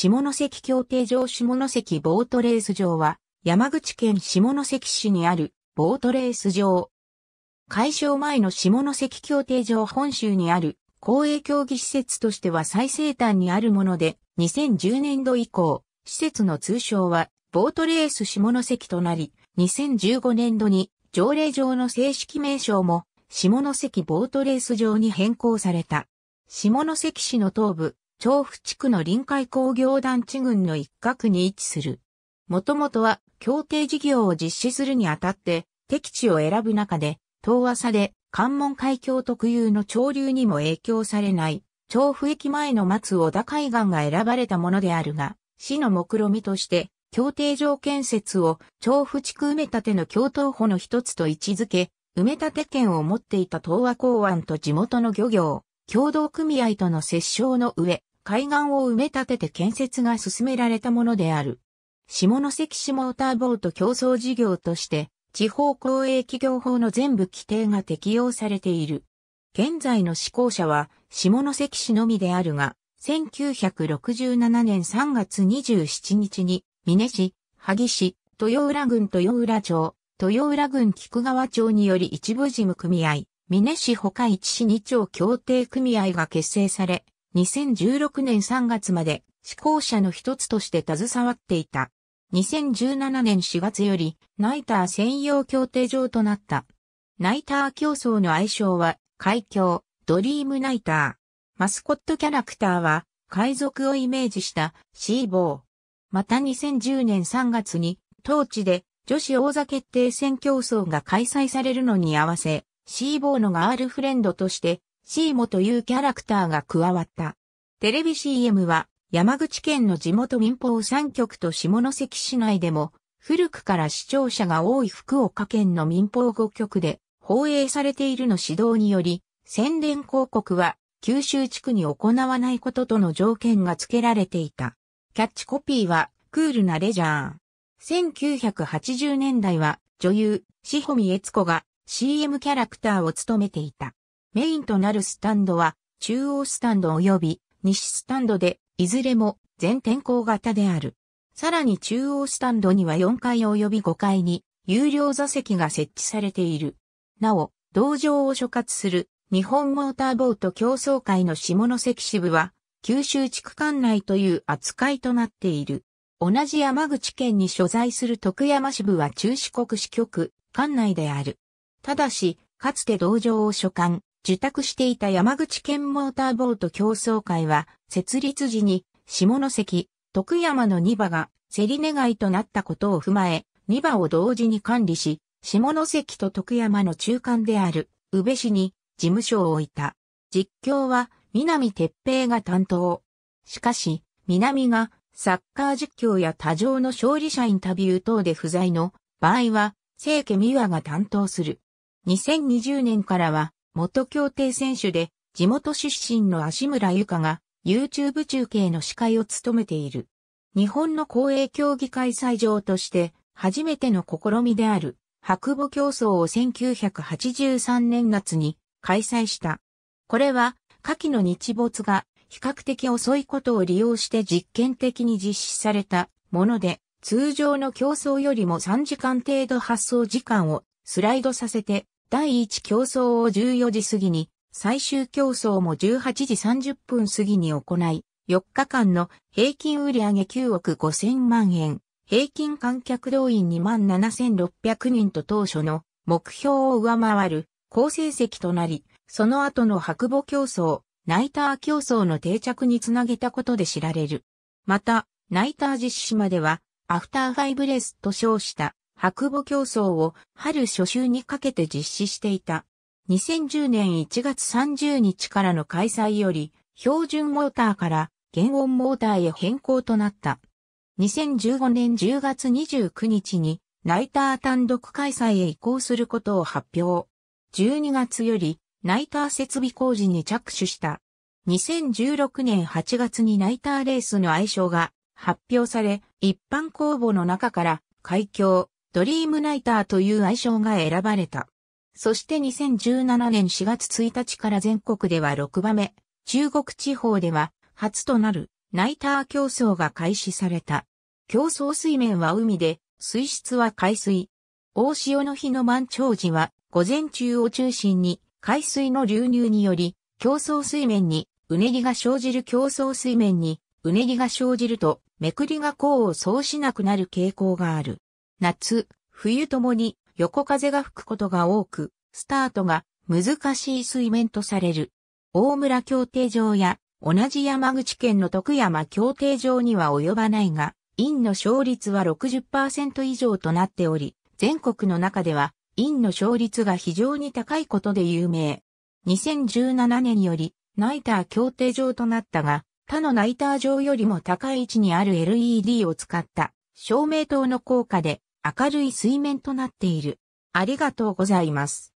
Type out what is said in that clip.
下関協定場下関ボートレース場は、山口県下関市にあるボートレース場。解消前の下関協定場本州にある公営競技施設としては最西端にあるもので、2010年度以降、施設の通称はボートレース下関となり、2015年度に条例上の正式名称も下関ボートレース場に変更された。下関市の東部、調布地区の臨海工業団地群の一角に位置する。もともとは協定事業を実施するにあたって敵地を選ぶ中で、遠浅で関門海峡特有の潮流にも影響されない、調布駅前の松尾田海岸が選ばれたものであるが、市の目論みとして、協定条建設を調布地区埋め立ての共闘法の一つと位置づけ、埋め立て権を持っていた東和港湾と地元の漁業、共同組合との折衝の上、海岸を埋め立てて建設が進められたものである。下関市モーターボート競争事業として、地方公営企業法の全部規定が適用されている。現在の施行者は下関市のみであるが、1967年3月27日に、美祢市、萩市、豊浦郡豊浦町、豊浦郡菊川町により一部事務組合、美祢市他一市二町協定組合が結成され、2016年3月まで試行者の一つとして携わっていた。2017年4月よりナイター専用協定上となった。ナイター競争の愛称は、海峡、ドリームナイター。マスコットキャラクターは、海賊をイメージしたシーボー。また2010年3月に、当地で女子王座決定戦競争が開催されるのに合わせ、シーボーのガールフレンドとしてシーモというキャラクターが加わった。テレビ CM は山口県の地元民放3局と下関市内でも古くから視聴者が多い福岡県の民放5局で放映されているの指導により宣伝広告は九州地区に行わないこととの条件が付けられていた。キャッチコピーはクールなレジャー。1980年代は女優、志保美悦子が CM キャラクターを務めていた。メインとなるスタンドは、中央スタンド及び西スタンドで、いずれも全天候型である。さらに中央スタンドには4階及び5階に有料座席が設置されている。なお、道場を所轄する日本モーターボート競争会の下関支部は、九州地区管内という扱いとなっている。同じ山口県に所在する徳山支部は中四国支局管内である。ただし、かつて道場を所管、受託していた山口県モーターボート競争会は、設立時に、下関、徳山の2馬が、競り願いとなったことを踏まえ、2馬を同時に管理し、下関と徳山の中間である、宇部市に、事務所を置いた。実況は、南鉄平が担当。しかし、南が、サッカー実況や多場の勝利者インタビュー等で不在の場合は、清家美和が担当する。2020年からは、元協定選手で、地元出身の足村ゆかが、YouTube 中継の司会を務めている。日本の公営競技開催場として、初めての試みである、白母競争を1983年夏に開催した。これは、夏季の日没が比較的遅いことを利用して実験的に実施されたもので、通常の競争よりも3時間程度発送時間をスライドさせて第1競争を14時過ぎに、最終競争も18時30分過ぎに行い、4日間の平均売上9億5000万円、平均観客動員2万7600人と当初の目標を上回る好成績となり、その後の白母競争、ナイター競争の定着につなげたことで知られる。また、ナイター実施までは、アフターファイブレスと称した白母競争を春初秋にかけて実施していた。2010年1月30日からの開催より、標準モーターから原音モーターへ変更となった。2015年10月29日に、ナイター単独開催へ移行することを発表。12月より、ナイター設備工事に着手した。2016年8月にナイターレースの愛称が発表され、一般公募の中から、海峡、ドリームナイターという愛称が選ばれた。そして2017年4月1日から全国では6番目、中国地方では初となるナイター競争が開始された。競争水面は海で、水質は海水。大潮の日の満潮時は午前中を中心に海水の流入により競争水面にうねりが生じる競争水面にうねりが生じるとめくりが功を奏しなくなる傾向がある。夏、冬ともに横風が吹くことが多く、スタートが難しい水面とされる。大村協定場や同じ山口県の徳山協定場には及ばないが、陰の勝率は60%以上となっており、全国の中では陰の勝率が非常に高いことで有名。2017年よりナイター協定場となったが、他のナイター場よりも高い位置にある LED を使った照明灯の効果で明るい水面となっている。ありがとうございます。